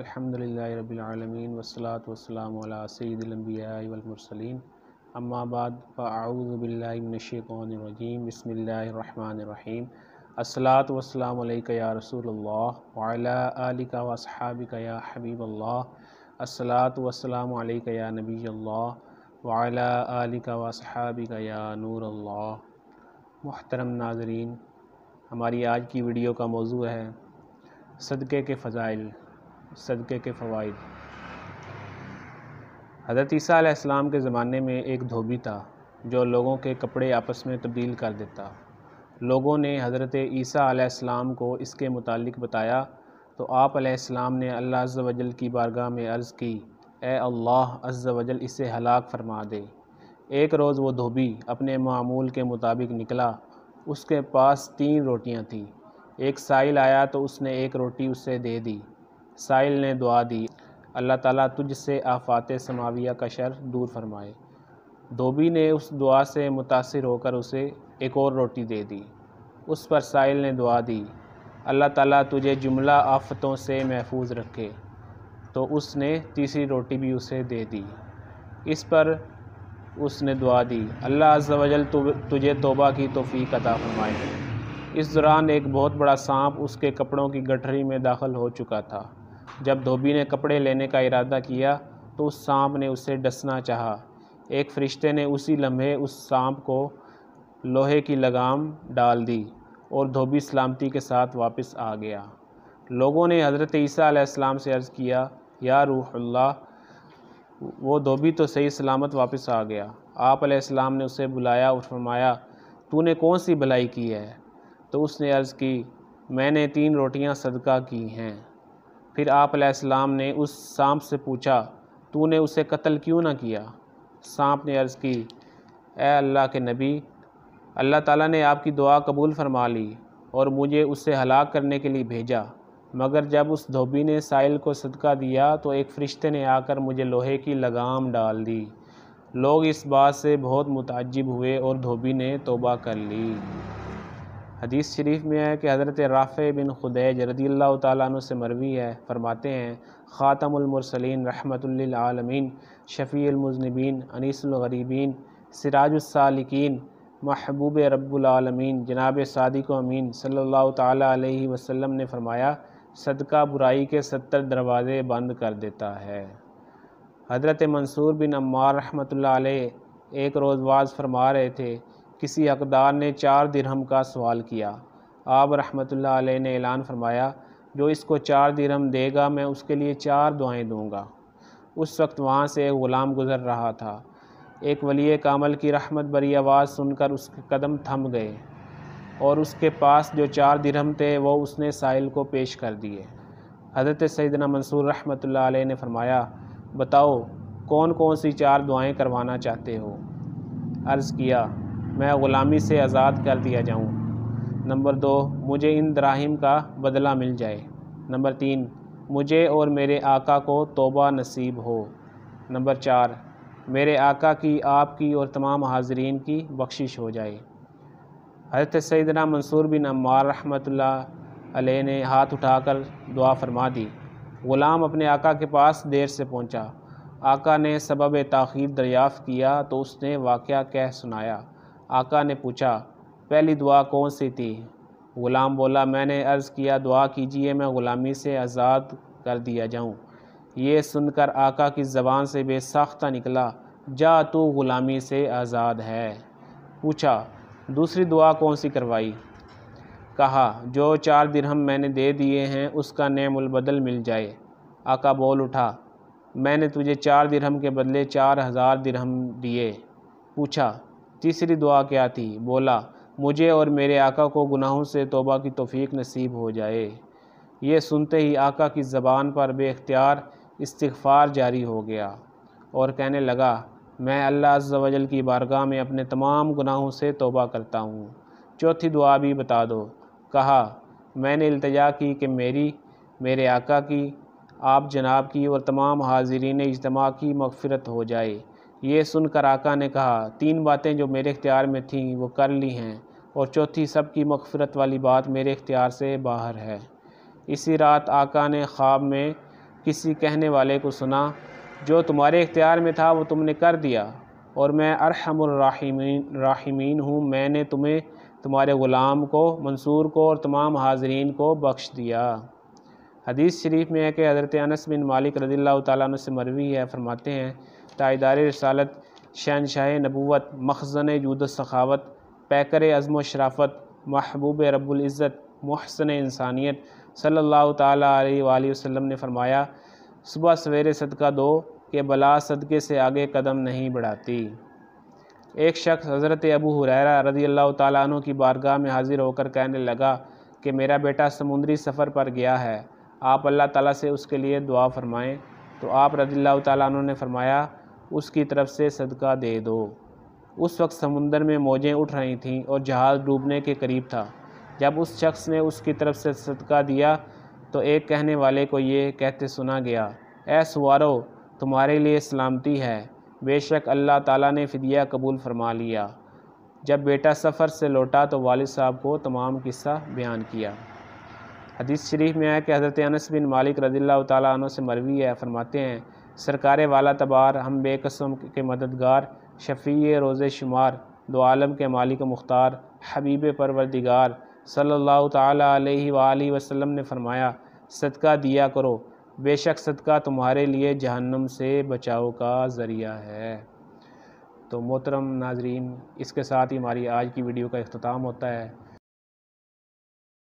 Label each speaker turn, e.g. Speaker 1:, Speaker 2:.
Speaker 1: अल्हम्दुलिल्लाह रब्बिल आलमीन वस्सलातु वस्सलामु अला सय्यिदिल अंबिया वल मुरसलीन अम्मा बाद फअऊज़ु बिल्लाहि मिनश्शैतानिर रजीम बिस्मिल्लाहिर रहमानिर रहीम अस्सलातु वस्सलामु अलैका या रसूलुल्लाह व अला आलिका व अस्हाबिका या हबीबल्लाह अस्सलातु वस्सलामु अलैका या नबीयल्लाह व अला आलिका व अस्हाबिका या नूरल्लाह मोहतरम नाजरीन हमारी आज की वीडियो का मौजू है सदक़े के फ़ज़ाइल सदक़े के फ़वाद हज़रत ईसीम के ज़माने में एक धोबी था जो लोगों के कपड़े आपस में तब्दील कर देता लोगों ने हज़रत ईसीम को इसके मतलब बताया तो आप ने अल्लाह अज़ वजल की बारगाह में अर्ज़ की ए अल्लाह अज़ वजल इसे हलाक फरमा दे एक रोज़ वो धोबी अपने मामूल के मुताबिक निकला उसके पास तीन रोटियां थीं एक साइल आया तो उसने एक रोटी उससे दे दी साहिल ने दुआ दी अल्लाह ताला तुझसे आफात समाविया का शर दूर फरमाए धोबी ने उस दुआ से मुतासर होकर उसे एक और रोटी दे दी उस पर साहिल ने दुआ दी अल्लाह ताला तुझे जुमला आफतों से महफूज रखे तो उसने तीसरी रोटी भी उसे दे दी इस पर उसने दुआ दी अल्लाह अज्जल तुझे तोबा की तोफ़ी अदा फरमाए इस दौरान एक बहुत बड़ा सांप उसके कपड़ों की गठरी में दाखिल हो चुका था जब धोबी ने कपड़े लेने का इरादा किया तो उस सांप ने उसे डसना चाहा एक फरिश्ते ने उसी लम्हे उस सांप को लोहे की लगाम डाल दी और धोबी सलामती के साथ वापस आ गया लोगों ने हज़रत ईसीम से अर्ज़ किया या रूहल्ला वो धोबी तो सही सलामत वापस आ गया आप आपाम ने उसे बुलाया और फरमाया तूने कौन सी भलाई की है तो उसने अर्ज़ की मैंने तीन रोटियां सदका की हैं फिर आप ने उस सांप से पूछा तूने उसे कत्ल क्यों ना किया सांप ने अर्ज़ की ए अल्लाह के नबी अल्लाह ताला ने आपकी दुआ कबूल फरमा ली और मुझे उसे हलाक करने के लिए भेजा मगर जब उस धोबी ने साइल को सदका दिया तो एक फ़रिश्ते ने आकर मुझे लोहे की लगाम डाल दी लोग इस बात से बहुत मुतजब हुए और धोबी ने तोबा कर ली हदीस शरीफ में है कि हज़रत राफ़ बिन खुदैज रदी अल्लाह तु से मरवी है फरमाते हैं ख़ातमसलिन रहमतलमिन शफ़ीमजनबीन अनीसरीबीन सिराजुसालिकीन महबूब रब्बालमीन जनाब सदक अमीन सल्ला वसम ने फरमाया सदका बुराई के सत्तर दरवाज़े बंद कर देता है हज़रत मंसूर बिन अम्मा रहमत एक रोज़ वाज फरमा रहे थे किसी हकदार ने चार दिरहम का सवाल किया आप रहमत अलैह ने ऐलान फरमाया जो इसको चार दिरहम देगा मैं उसके लिए चार दुआएं दूंगा उस वक्त वहाँ से एक ग़ुलाम गुज़र रहा था एक वली कामल की रहमत भरी आवाज़ सुनकर उसके कदम थम गए और उसके पास जो चार दिरहम थे वो उसने साहिल को पेश कर दिए हज़रत सैदना मंसूर रहमत आल ने फरमाया बताओ कौन कौन सी चार दुआएं करवाना चाहते हो अर्ज़ किया मैं ग़ुलामी से आज़ाद कर दिया जाऊँ नंबर दो मुझे इन दराहिम का बदला मिल जाए नंबर तीन मुझे और मेरे आका को तोबा नसीब हो नंबर चार मेरे आका की आपकी और तमाम हाजरीन की बख्शिश हो जाए हजरत सैदना मंसूर बिन अम्मार रहमत ने हाथ उठाकर दुआ फरमा दी ग़ुलाम अपने आका के पास देर से पहुंचा। आका ने सबब ताखिर दरियाफ़ किया तो उसने वाक़ कह सुनाया आका ने पूछा पहली दुआ कौन सी थी ग़ुलाम बोला मैंने अर्ज़ किया दुआ कीजिए मैं ग़ुलामी से आज़ाद कर दिया जाऊँ ये सुनकर आका की ज़बान से बेसाख्ता निकला जा तो ग़ुलामी से आज़ाद है पूछा दूसरी दुआ कौन सी करवाई कहा जो चार दिरहम मैंने दे दिए हैं उसका नेमुलबदल मिल जाए आका बोल उठा मैंने तुझे चार दिरहम के बदले चार हज़ार दिरहम दिए पूछा तीसरी दुआ क्या थी बोला मुझे और मेरे आका को गुनाहों से तोबा की तोफ़ी नसीब हो जाए ये सुनते ही आका की ज़बान पर बेख्तियार इस्तफ़ार जारी हो गया और कहने लगा मैं अल्लाह वजल की बारगाह में अपने तमाम गुनाहों से तोबा करता हूँ चौथी दुआ भी बता दो कहा मैंने अल्तजा की कि मेरी मेरे आका की आप जनाब की और तमाम हाजरीन इजतम की मगफ़रत हो जाए ये सुनकर आका ने कहा तीन बातें जो मेरे इख्तियार में थीं वो कर ली हैं और चौथी सब की मगफरत वाली बात मेरे इख्तियार से बाहर है इसी रात आका ने ख्वाब में किसी कहने वाले को सुना जो तुम्हारे इख्तियार में था वो तुमने कर दिया और मैं अरहमराहिमीन राहिमीन हूँ मैंने तुम्हें तुम्हारे ग़ुलाम को मंसूर को और तमाम हाजरीन को बख्श दिया हदीस शरीफ में है कि हज़रत अनस बिन मालिक रदी अल्लाह से मरवी है फरमाते हैं तायदार रसालत शहनशाह नबूत मखजन जूद सखावत पैकर अज़म शराफत महबूब रबुल्ज़त महसन इंसानियत सल्ला अलैहि ने फरमाया सुबह सवेरे सदका दो के बला सदक़े से आगे कदम नहीं बढ़ाती एक शख्स हज़रत अबू हुरैरा रदी अल्लाह तु की बारगाह में हाज़िर होकर कहने लगा कि मेरा बेटा समुंदरी सफ़र पर गया है आप अल्लाह ताला से उसके लिए दुआ फरमाएं तो आप रजील्ला तु ने फरमाया उसकी तरफ से सदका दे दो उस वक्त समुंदर में मौजें उठ रही थीं और जहाज़ डूबने के करीब था जब उस शख्स ने उसकी तरफ से सदका दिया तो एक कहने वाले को ये कहते सुना गया ए तुम्हारे लिए सलामती है बेशक अल्लाह ताला ने फ़िदिया कबूल फरमा लिया जब बेटा सफ़र से लौटा तो वालिद साहब को तमाम किस्सा बयान किया हदीस शरीफ में है कि हज़रत अनस बिन मालिक रजील्ला तु से मरवी है फरमाते हैं सरकार वाला तबार हम बेकसम के मददगार शफ़ी रोज़ शुमार दो आलम के मालिक मुख्तार हबीब परवरदिगार सल्लल्लाहु अलैहि वसल्लम ने फरमाया सदका दिया करो बेशक सदका तुम्हारे लिए जहन्नम से बचाव का ज़रिया है तो मोहतरम नाजरीन इसके साथ ही हमारी आज की वीडियो का अख्ताम होता है